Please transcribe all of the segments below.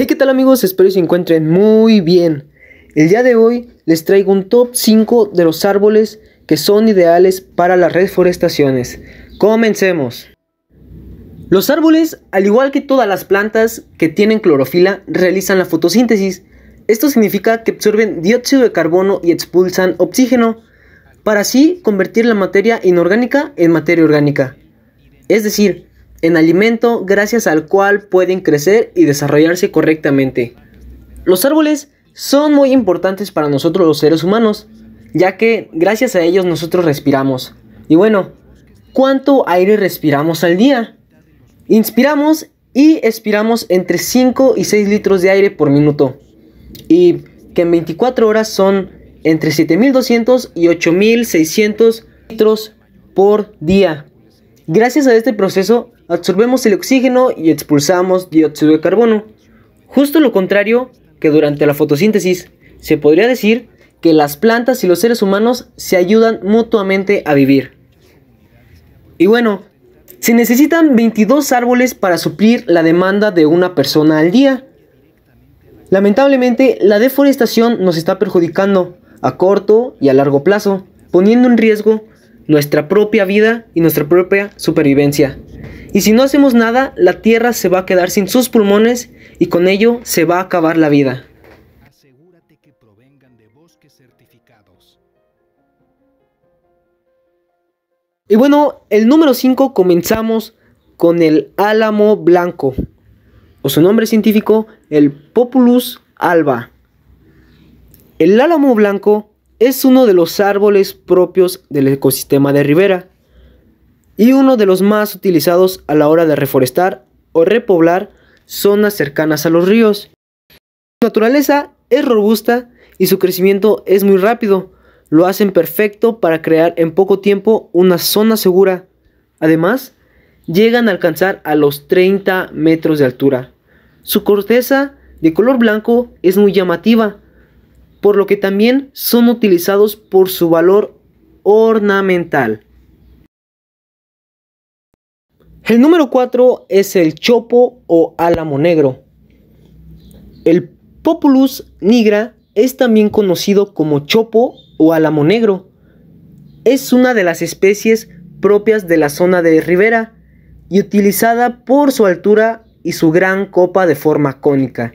Hey, ¿qué tal amigos? Espero que se encuentren muy bien. El día de hoy les traigo un top 5 de los árboles que son ideales para las reforestaciones. Comencemos. Los árboles, al igual que todas las plantas que tienen clorofila, realizan la fotosíntesis. Esto significa que absorben dióxido de carbono y expulsan oxígeno, para así convertir la materia inorgánica en materia orgánica. Es decir, en alimento gracias al cual pueden crecer y desarrollarse correctamente. Los árboles son muy importantes para nosotros los seres humanos, ya que gracias a ellos nosotros respiramos. Y bueno, ¿cuánto aire respiramos al día? Inspiramos y expiramos entre 5 y 6 litros de aire por minuto. Y que en 24 horas son entre 7.200 y 8.600 litros por día. Gracias a este proceso absorbemos el oxígeno y expulsamos dióxido de carbono. Justo lo contrario que durante la fotosíntesis. Se podría decir que las plantas y los seres humanos se ayudan mutuamente a vivir. Y bueno, se necesitan 22 árboles para suplir la demanda de una persona al día. Lamentablemente, la deforestación nos está perjudicando a corto y a largo plazo, poniendo en riesgo nuestra propia vida y nuestra propia supervivencia. Y si no hacemos nada, la Tierra se va a quedar sin sus pulmones y con ello se va a acabar la vida. Asegúrate que provengan de bosques certificados. Y bueno, el número 5 comenzamos con el álamo blanco, o su nombre científico, el Populus alba. El álamo blanco es uno de los árboles propios del ecosistema de ribera y uno de los más utilizados a la hora de reforestar o repoblar zonas cercanas a los ríos. Su naturaleza es robusta y su crecimiento es muy rápido. Lo hacen perfecto para crear en poco tiempo una zona segura. Además, llegan a alcanzar a los 30 metros de altura. Su corteza de color blanco es muy llamativa, por lo que también son utilizados por su valor ornamental. El número 4 es el chopo o álamo negro. El populus nigra es también conocido como chopo o álamo negro. Es una de las especies propias de la zona de ribera y utilizada por su altura y su gran copa de forma cónica.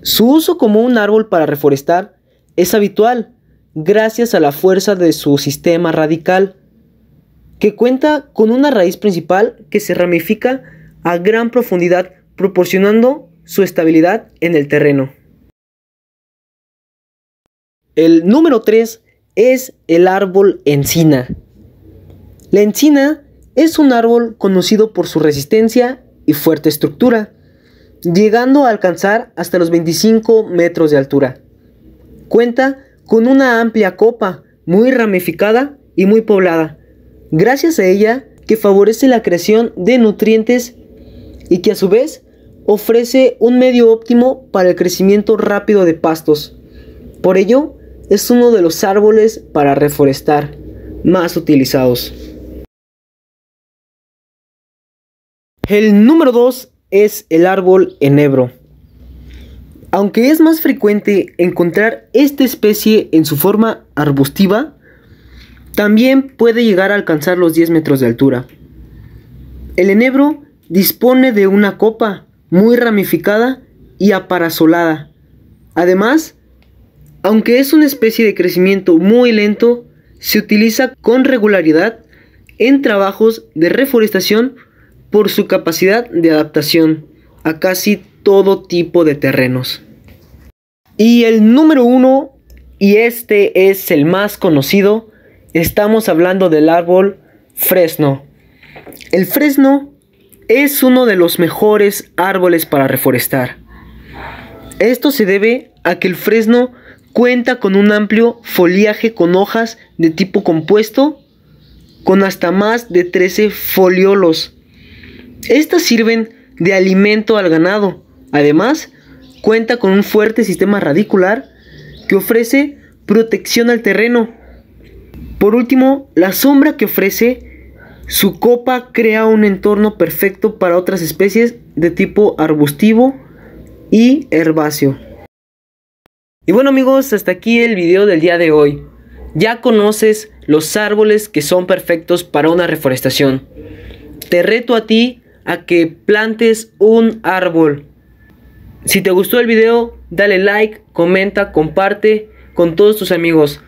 Su uso como un árbol para reforestar es habitual gracias a la fuerza de su sistema radical que cuenta con una raíz principal que se ramifica a gran profundidad proporcionando su estabilidad en el terreno. El número 3 es el árbol encina. La encina es un árbol conocido por su resistencia y fuerte estructura, llegando a alcanzar hasta los 25 metros de altura. Cuenta con una amplia copa muy ramificada y muy poblada, gracias a ella que favorece la creación de nutrientes y que a su vez ofrece un medio óptimo para el crecimiento rápido de pastos. Por ello, es uno de los árboles para reforestar más utilizados. El número 2 es el árbol enebro. Aunque es más frecuente encontrar esta especie en su forma arbustiva, también puede llegar a alcanzar los 10 metros de altura. El enebro dispone de una copa muy ramificada y aparasolada. Además, aunque es una especie de crecimiento muy lento, se utiliza con regularidad en trabajos de reforestación por su capacidad de adaptación a casi todo tipo de terrenos. Y el número uno, y este es el más conocido, Estamos hablando del árbol fresno. El fresno es uno de los mejores árboles para reforestar. Esto se debe a que el fresno cuenta con un amplio foliaje con hojas de tipo compuesto con hasta más de 13 foliolos. Estas sirven de alimento al ganado. Además, cuenta con un fuerte sistema radicular que ofrece protección al terreno por último, la sombra que ofrece su copa crea un entorno perfecto para otras especies de tipo arbustivo y herbáceo. Y bueno amigos, hasta aquí el video del día de hoy. Ya conoces los árboles que son perfectos para una reforestación. Te reto a ti a que plantes un árbol. Si te gustó el video, dale like, comenta, comparte con todos tus amigos.